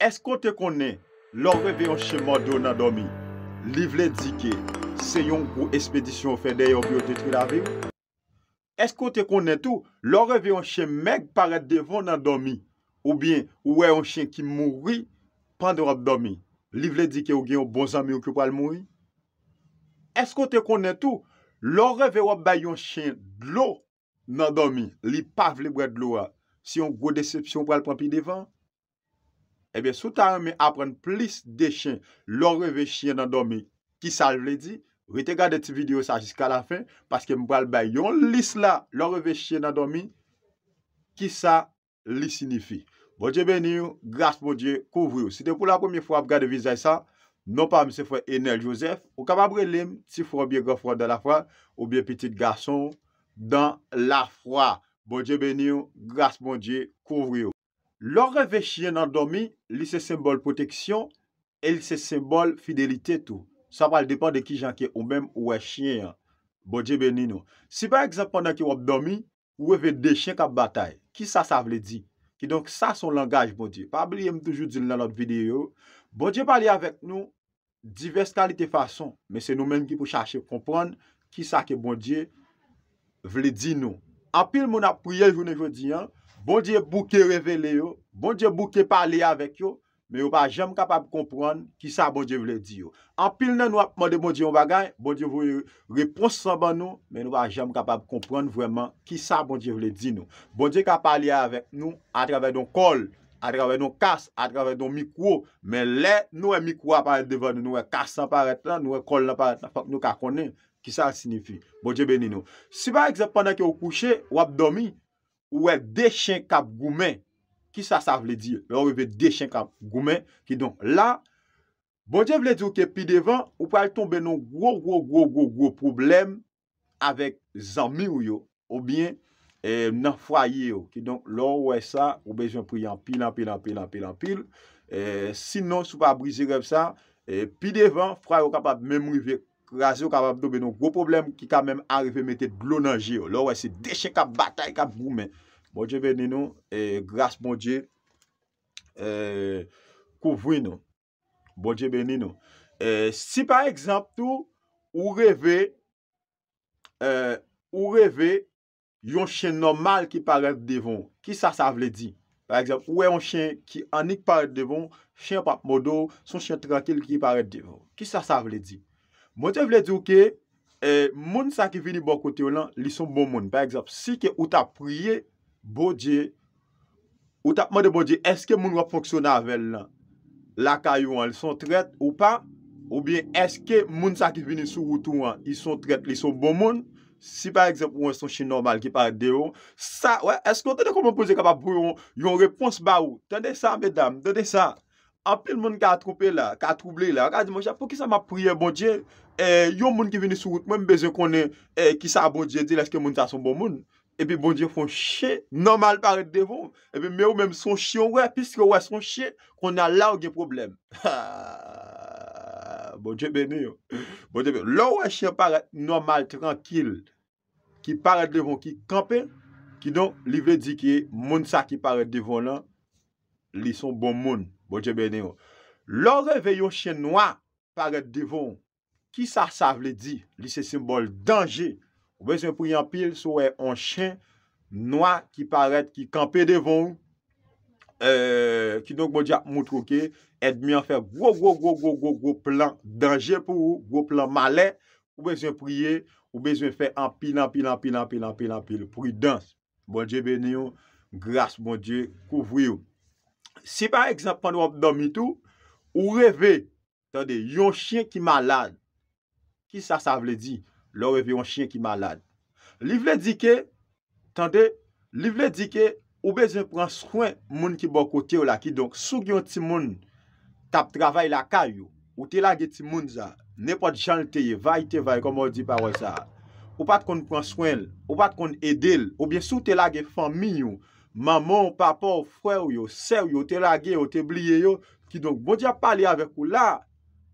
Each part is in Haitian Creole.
Esko te konen lorreve yon chen morde ou nan domi? Li vle dike se yon gwo espedisyon fède yon biote tri la ve? Esko te konen tou lorreve yon chen meg paret devon nan domi? Ou bien ou e yon chen ki mouri pande wap domi? Li vle dike ou gen yon bon zami ou ki wap al mouri? Esko te konen tou lorreve wap bay yon chen dlo nan domi? Li pavle wè dlo a si yon gwo decepsyon wap al pampi devon? Ebe, eh sou ta reme apren plis de chen, lor revè chen nan domi, ki sa l vle di? Rite gade ti video sa jiska la fin, paske m pral bay, yon lis bon la, lor revè chen nan domi, ki sa lis signifi. Bonje ben yon, gras bonje, kouvri yon. Si te pou la pwemye fwa ap gade vizay sa, non pa mse fwe Enel Joseph, ou kapabre lem, ti fwo obye gafro dan la fwa, obye pitit gason, dan la fwa. Bonje ben yon, gras bonje, kouvri yon. Lo revè chien nan domi, li se sembol proteksyon, e li se sembol fidelite tou. Sa pal depan de ki jan ke ou men ou wè chien. Bodje beni nou. Si pa eksempan nan ki wap domi, wè vè de chien kap batay. Ki sa sa vle di? Ki donk sa son langaj, bodje. Pa abliye m toujou dil nan lot videyo. Bodje pali avek nou, divers kalite fason, men se nou men ki pou chache kompran ki sa ke bodje vle di nou. Apil moun ap priye jounen jodi an, Bonje bouke revele yo, bonje bouke pale ya vek yo, men yo pa jem kapab kompran ki sa bonje vle di yo. An pilnen nou ap mode bonje yon bagay, bonje vwe reponsan ban nou, men nou pa jem kapab kompran vreman ki sa bonje vle di nou. Bonje ka pale ya vek nou atrave don kol, atrave don kas, atrave don mikwo, men le nou e mikwo apare devan, nou e kas an paret lan, nou e kol an paret lan, fap nou ka konen, ki sa sinifi. Bonje bene nou. Si ba eksep pwene ki yo kouche, wap domi, Ouwe, dechen kap goumen. Ki sa sa vle di? Ouwe, dechen kap goumen. Ki don, la, bon di vle di ouke, pi devan, ou pwale tombe nou gro, gro, gro, gro, gro problem avek zanmi ou yo. Ou bien, nan eh, fwaye yo. Ki don, lor ouwe sa, oubejwen priy an pil, an pil, an pil, an pil, an pil. Eh, sinon, sou pa brize grep sa, pi devan, fwaye ou kap ap memri ve krasi, ou kap ap dobe nou gro problem ki kamem areve mette blonanje yo. Lor ouwe se dechen kap batay kap goumen. Bodje bè nè nou, grase bodje kouvri euh, nou. Bodje bè nè nou. Euh, si par ekzamp tou, ou revè euh, yon chen normal ki paret devon. Ki sa sa vle di? Par ekzamp, ou e yon chen ki anik paret devon, chen pap modo, son chen trakil ki paret devon. Ki sa sa vle di? Bodje vle di ou ke, moun sa ki vini bokote ou lan, li son bon moun. Par ekzamp, si ke ou ta priye, Bodje, ou tapman de bodje, eske moun wap foksyon avèl la? La ka yon, li son tret ou pa? Ou bien, eske moun sa ki vini sou woutou an, li son tret, li son bon moun? Si par exemple, ou an son chine normal ki par deyo, sa, wè, eske, an te de kou mwen pwese kapa pou yon, yon repons ba ou? Te de sa, bedam, te de sa. Anpil moun ka a troupé la, ka a troublé la, an te de sa, pou ki sa mwen priye, bodje, yon moun ki vini sou woutou, mwen bezè konè, ki sa bodje, di lè, eske moun sa son bon moun? epi bon diyo fon chè, normal paret devon, epi mè ou mèm son chè ouè, pis ki ouè son chè, kon a la ou gen problem. Ha! Ah, bon, dje bene yo. Bon, dje bene yo. Lo ouè chè paret normal, tranquil, ki paret devon, ki kampe, ki don, li vle di ki, moun sa ki paret devon la, li son bon moun. Bon, dje bene yo. Lo reveyo chè noua, paret devon, ki sa sa vle di, li se simbol dange, Ou bezwen priye an pil sou e an chen noa ki paret ki kampe devon ki euh, donk bon diya ah, moutroke et mi an fe gro, gro, gro, gro, gro plan dange pou ou, gro plan male ou bezwen priye bon bon ou bezwen fe an pil, an pil, an pil, an pil, an pil, an pil pridans. Bon diye benyon, gras bon diye kouvriyo. Si pa ekzampan nou ap domi tou, ou reve, yon chen ki malade, ki sa sa vle di? Lò wè vè yon chien ki malad. Li vle di ke, tande, li vle di ke, oubezen pran swen moun ki bo kote ou laki. Donk sou gyon ti moun tap travay lakay yo, ou te lage ti moun za. Nèpo di chanl teye, vay te vay, komo di paro sa. Ou pat kon pran swen l, ou pat kon edel, oubyen sou te lage faminyo, maman, papa, fweyo yo, seyo yo, te lage yo, te bliye yo, ki donk bodja pali avek ou la,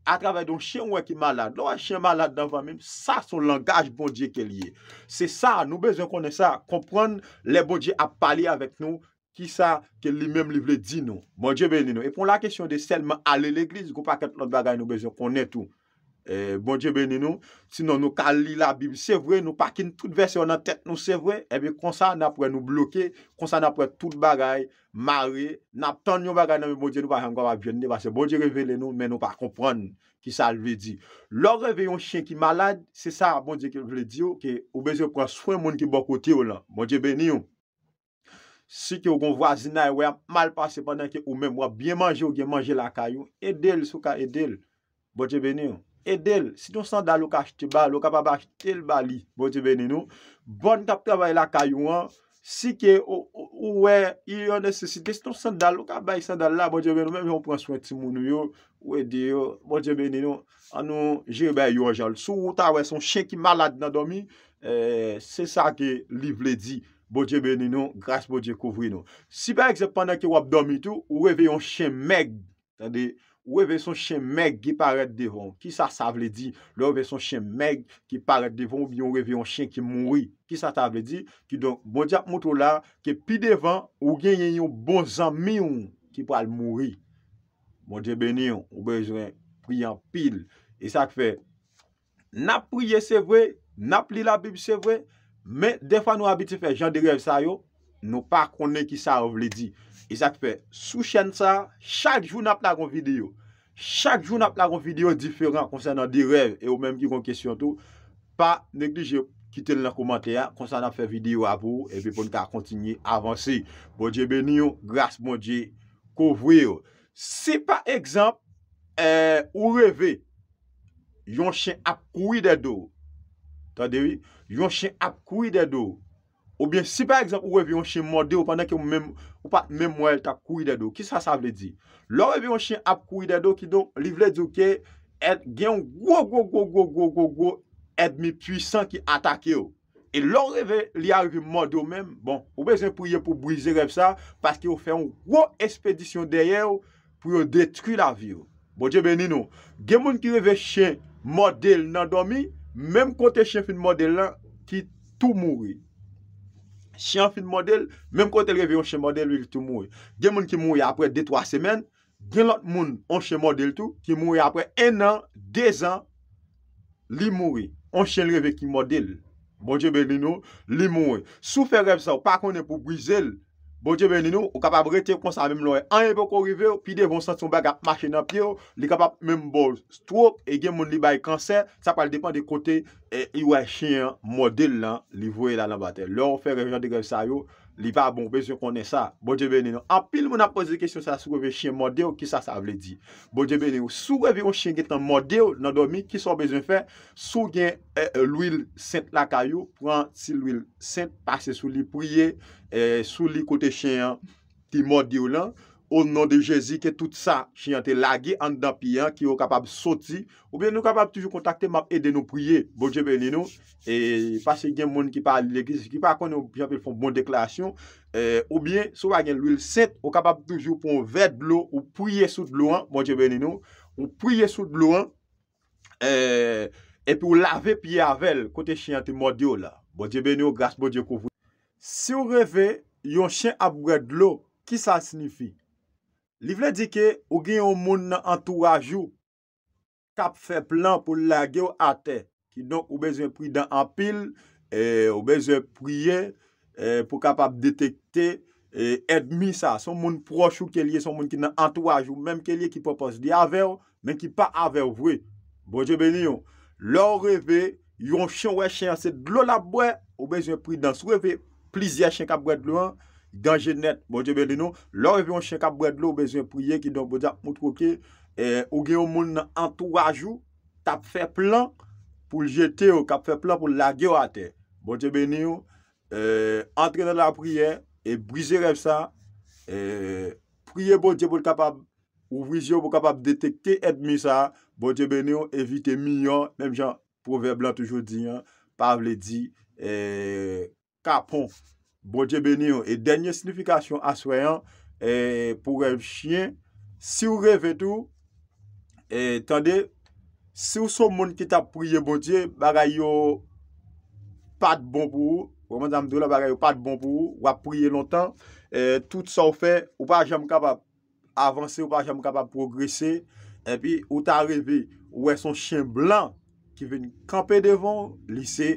Bon bon a trabay don chen wè ki malade, lò wè chen malade dan vwa mèm, sa son langaj bon diè ke liye. Se sa, nou bezè konè sa, kompran le bon diè a pali avèk nou, ki sa ke li mèm li vle di nou. Bon diè ben li nou. E pon la kesyon de selman ale l'eglise, go pa ket not bagay nou bezè konè tou. Eh, bonje beni nou Sinon nou kal li la bibi Se vwe nou pa kin tout vese ou nan tek nou Se vwe ebe konsa napre nou bloke Konsa napre tout bagay Mare Naptan yon bagay nanbe bonje nou pa jengwa pa vjenne Basse bonje revele nou men nou pa kompran Ki sa alve di Lo reve yon chen ki malade Se sa bonje ke vle di yo Ou beze pran swen moun ki bokot yo la Bonje beni yon Si ki ou gon vwa zinay ou ya mal pase Pendan ki ou men mwa bien manje ou gen manje la kayo Ede l sou ka edel Bonje beni yon E del, si ton sandal ou ka chite bal, ou ka pa ba chite l bali, bodje vene nou, bon tap travay la kayou an, si ke ou we, yon nesesite, si ton sandal ou ka bay sandal la, bodje vene nou, men yon prenswen ti mounou yo, ou edi yo, bodje vene nou, an nou, je be yon jal. Sou ou ta we, son chen ki malade nan domi, eh, se sa ke liv le di, bodje vene nou, grase bodje kouvri nou. Si be ek zepanen ki wap domi tou, ou we ve yon chen meg, tande, Ou e ve son chen meg ki paret devon. Ki sa sa vle di? Lou e ve son chen meg ki paret devon. Ou bi yon revi yon chen ki mouri. Ki sa sa vle di? Ki donk, bon di ap moutou la. Ki pi devan, ou gen yen yon bon zanmi yon. Ki pral mouri. Bon di e ben yon. Ou be jwen priy an pil. E sa kfe. Na priye se vwe. Na pli la bibi se vwe. Men defa nou abite fe. Jan de rev sa yo. Nou pa kone ki sa vle di. Isakpe, sou chen sa, chak joun ap lagon videyo. Chak joun ap lagon videyo diferent konsen nan di rev, e ou menm ki kon kesyon tou, pa neglije kite lena komante ya, konsen nan fe videyo avou, e pe pou nika kontinye avansi. Bonje beniyo, gras bonje kouvriyo. Si pa ekzamp, euh, ou revi, yon chen ap koui de dou. Tadewi, yon chen ap koui de dou. Ou bien, si pa ekzamp, ou revi, yon chen mwade ou, penen ki ou menm, Ou pa mèmouèl ta kouy dedo. Ki sa sa vle di? Lò revè yon chen ap kouy dedo ki don li vle di ou ke gen yon go go go go go go go go edmi pwisan ki atake ou. E lò revè li a revè mò de ou mèm. Bon, ou bezè pou ye pou brize revè sa paske ou fè yon wò expedisyon derye ou pou yon detri la vi ou. Bon, dje benin ou. Gen moun ki revè chen mò de ou nan do mi mèm kontè chen fin mò de ou lan ki tou mouri. Si an fin model, menm kote l revi an chen model, li li tou moui. Gen moun ki moui apre 2-3 semen, gen lot moun an chen model tou, ki moui apre 1 an, 2 an, li moui. An chen revi ki model, moun jen beli nou, li moui. Sou fe rev sa, ou pa konen pou brise l, Bon chè ben ninou, ou kapab rete kon sa mèm lò e anye bok o rive yo, pi de yon santi yon bag ap mache nan pye yo, li kapab mèm bol stroke, e gen moun li bay kanser, sa pal depan de kote e yon chen model lan li vwe la lan bate. Lò ou fe rejen de gen sa yo, li va bon bezon konen sa, bodje bene nou, apil moun apose kesyon sa, sou wewe chen morde ou, ki sa sa vle di, bodje bene ou, sou wewe yon chen getan morde ou, nan do mi, ki sa bezon fe, sou gen lwil sent lakay ou, pran si lwil sent, pase sou li pwye, sou li kote chen yon, ti morde ou lan, ou nan de Jezi ke tout sa chianti lage andan pi an, ki ou kapab soti, ou bien nou kapab toujou kontakte map ede nou priye, bon Djebeli nou, e pase gen moun ki pa l'Eglise, ki pa kon nou janpe fon bon deklarasyon, eh, ou bien sou agen l'ouil set, ou kapab toujou pon ved blo, ou priye soud blo an, bon Djebeli nou, ou priye soud blo an, e pou lave pi avel, kote chianti modyo la, bon Djebeli nou, grase bon Djebeli koufou. Se ou reve, yon chiant ap gred blo, ki sa signifi? Li vle di ke ou gen yon moun nan entouraj ou kap fe plan pou lage ou ate. Ki don ou bezen pri dan apil, e, ou bezen priye e, pou kap ap detekte e, et mi sa. Son moun proch ou ke liye, son moun ki nan entouraj ou menm ke liye ki popos li ave ou menm ki pa ave ou vwe. Boje ben yon, lor revè yon chan wè chan se dlo la bwe ou bezen pri dan sou revè plizye chan kap wè dlo an. Danje net. Bonje ben yon. Lò revyon chen kap wèd lò. Bez yon priye. Ki don bodja moutroke. E ou gen yon moun nan entourajou. Tap fè plan. Poul jete yon. Kap fè plan pou lage wate. Bonje ben yon. E. Antre nan la priye. E brise rev sa. E. Priye bonje bol kapab. Ou brise yon bol kapab detekte et mi sa. Bonje ben yon. Evite mi yon. Nem jan. Proveblan toujou di. Pav le di. E. Kapon. Bodje beni yo, e denye signifikasyon aswayan, eh, pou rev chien, si ou rev etou, etande, eh, si ou sou moun ki ta priye bodje, bagay yo pat bon pou ou, wap priye lontan, tout sa ou fe, ou pa jam kapab avanse, ou pa jam kapab progresse, epi, ou ta revi, ou wè son chien blan, ki veni kampe devan, lise,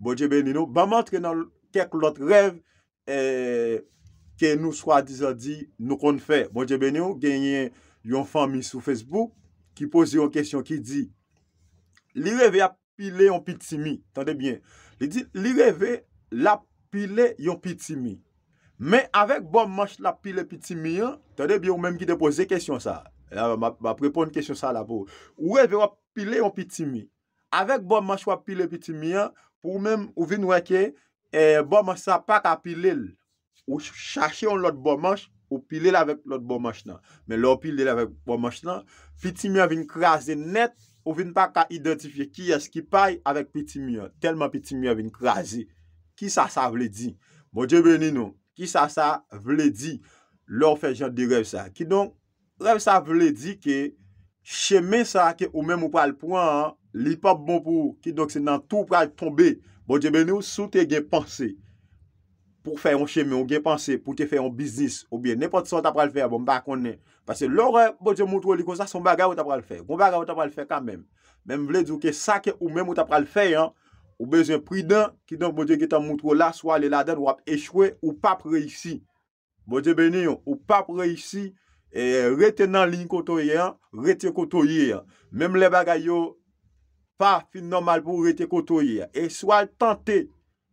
Bon Djebeni nou, ba mantre nan kek lot rev ke nou swa dizadi nou kon fè. Bon Djebeni nou, genyen yon fami sou Facebook ki pose yon kèsyon ki di, li rev ya pile yon piti mi, tande bien. Li di, li rev la pile yon piti mi. Men avèk bon manch la pile piti mi an, tande bien, ou menm ki de pose kèsyon sa. Ma prepo yon kèsyon sa la pou. Ou rev ya pile yon piti mi. Avèk bon manch la pile piti mi an, pou mèm ou vin wèkè, e bomans sa pata pilil, ou chache yon lot bomans, ou pilil avèk lot bomans nan, men lò pilil avèk bomans nan, pi timya vin krasè net, ou vin pata identifye ki yè skipay avèk pi timya, telman pi timya vin krasè, ki sa sa vle di, mò dje veni nou, ki sa sa vle di, lò fè jan di rev sa, ki don, rev sa vle di ki, chèmè sa ki ou mèm ou pal pouan an, Li pop bonpou ki donk se nan tou pral tombe. Bonje beni ou sou te gen panse. Pou fè yon cheme, yon gen panse. Pou te fè yon biznis. Ou biye, ne pot so tap pral fè, bon bak konen. Pase lor, bonje moutro li kon sa, son bagay ou tap pral fè. Bon bagay ou tap pral fè kamem. Mem vle di ou ke sa ke ou mem ou tap pral fè. Ou bezye pri den, ki donk bonje getan moutro la, swa li la den, wap echwe, ou pap reishi. Bonje beni ou, ou pap reishi, e reten nan lin koto ye, reten koto ye. Mem le bagay yo, pa fin normal pou rete koto ye, e swal tante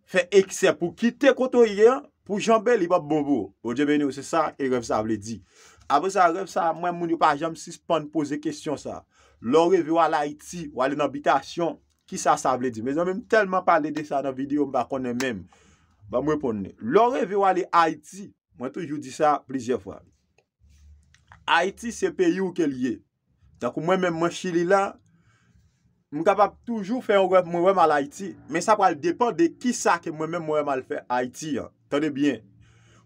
fe eksep pou kite koto ye, pou janbe li ba bonbo. Oje veni ou se sa, e rev sa vle di. Apo sa rev sa, mwen moun yo pa jam sispan pose kestyon sa. Lou rev yo al Haiti, wale nan bitasyon, ki sa sa vle di. Me zan menm telman pale de sa nan video, mba konen menm. Mba mwen ponen. Lou rev yo ale Haiti, mwen toujou di sa plizye fwa. Haiti se pe yu ke liye. Takou mwen menm mwen chili la, Mwen kapap toujou fè yon rev mwen wèm al Haiti, men sa pral depan de ki sa ke mwen mè mwen wèm al fè Haiti. Tane bien.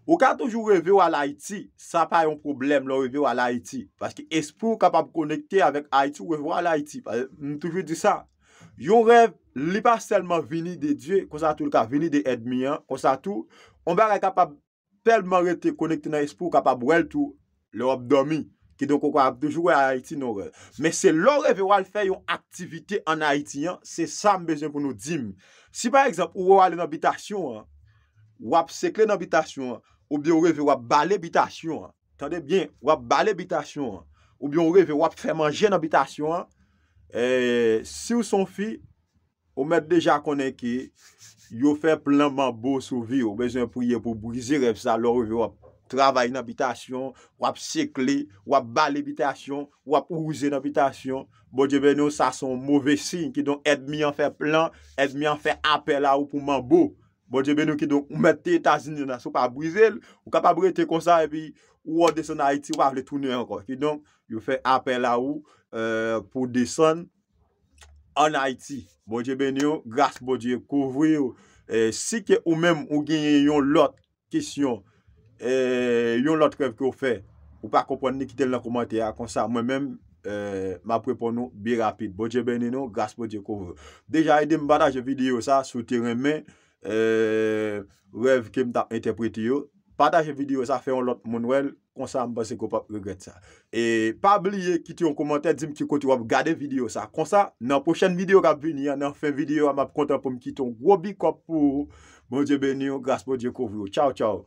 Ou ka toujou revè wè al Haiti, sa pa yon problem lò revè wè al Haiti. Paskè espou kapap konekte avèk Haiti, revè wè al Haiti. Mwen toujou di sa. Yon rev li pa selman vini de Dieu, konsa tou lika vini de Edmian, konsa tou, on ba re kapap telman re te konekte nan espou kapap wèl tou lò obdomi. ki donkou wap dejou wè a Haiti nou. Men se lòre ve wale fè yon aktivite an Haiti, se sa mbezen pou nou dim. Si par eksemp ou wale nan bitasyon, wap sekle nan bitasyon, ou bi ou wale wap bale bitasyon, tande bien, wap bale bitasyon, ou bi ou wale wap fè manje nan bitasyon, e, si ou son fi, ou mèd deja konen ki, yo fè plèman bo sou vi, wap bezen pou ye pou brizer fsa lòre ve wap. Wap travay nan bitasyon, wap sekle, wap bali bitasyon, wap ouze nan bitasyon. Boje ben yo sa son mouve sin ki don edmi an fe plan, edmi an fe apel la ou pou man bo. Boje ben yo ki don ou mette etasyen yon aso pa brisel, ou kapabre te konsa epi ou ou deson Haiti wap le toune anko. Ki don yo fe apel la ou pou deson an Haiti. Boje ben yo, grase boje kouvri yo. Si ke ou menm ou genye yon lot, kisyon. E yon lot rev ke ou fe, ou pa kompon ni kitel nan komanteya, kon sa mwen men, eh, ma prepo nou bi rapide. Bon jebeni nou, grase pou Djekovo. Deja, edi m badaje video sa, soute reme, eh, rev ke m da interpreti yo. Badaje video sa, fe yon lot moun wel, kon sa m basi ko pa pregret sa. E pa bliye, kiti yon komanteya, dizim ki konti wap gade video sa. Kon sa, nan pochen video rap vini, nan fe video wap kontan pou m kiton. Wobi kop pou, bon jebeni nou, grase pou Djekovo. Chow, chow.